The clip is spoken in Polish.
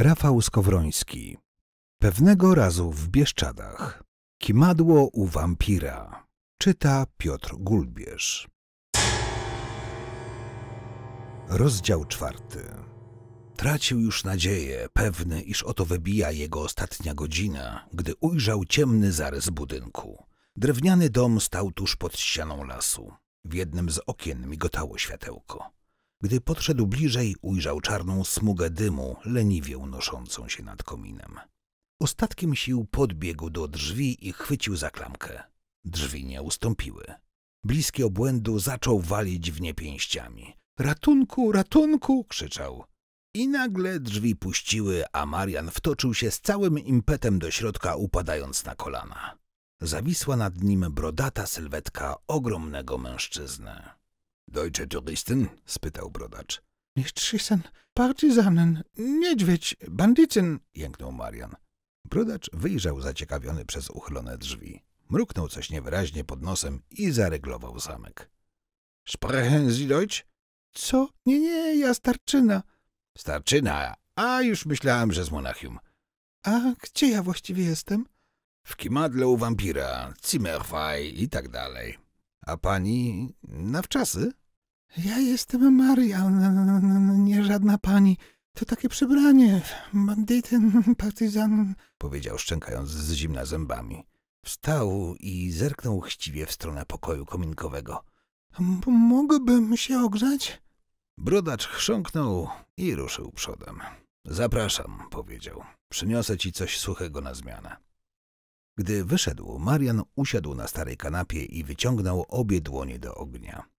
Rafał Skowroński. Pewnego razu w Bieszczadach. Kimadło u wampira. Czyta Piotr Gulbierz. Rozdział czwarty. Tracił już nadzieję, pewny, iż oto wybija jego ostatnia godzina, gdy ujrzał ciemny zarys budynku. Drewniany dom stał tuż pod ścianą lasu. W jednym z okien migotało światełko. Gdy podszedł bliżej, ujrzał czarną smugę dymu, leniwie unoszącą się nad kominem. Ostatkiem sił podbiegł do drzwi i chwycił za klamkę. Drzwi nie ustąpiły. Bliski obłędu zaczął walić w nie pięściami. Ratunku, ratunku! krzyczał. I nagle drzwi puściły, a Marian wtoczył się z całym impetem do środka, upadając na kolana. Zawisła nad nim brodata sylwetka ogromnego mężczyzny. Deutsche Touristen? spytał brodacz. Nichtrisen, partizanen, niedźwiedź, bandycyn, jęknął Marian. Brodacz wyjrzał zaciekawiony przez uchylone drzwi. Mruknął coś niewyraźnie pod nosem i zareglował zamek. Sprechen Sie Deutsch? Co? Nie, nie, ja starczyna. Starczyna, a już myślałem, że z Monachium. A gdzie ja właściwie jestem? W kimadle u wampira, Zimmerfaj i tak dalej. A pani na wczasy? Ja jestem Maria, nie żadna pani. To takie przybranie. Bandyty, partyzan. Powiedział szczękając z zimna zębami. Wstał i zerknął chciwie w stronę pokoju kominkowego. Mógłbym się ogrzać? Brodacz chrząknął i ruszył przodem. Zapraszam, powiedział. Przyniosę ci coś suchego na zmianę. Gdy wyszedł, Marian usiadł na starej kanapie i wyciągnął obie dłonie do ognia.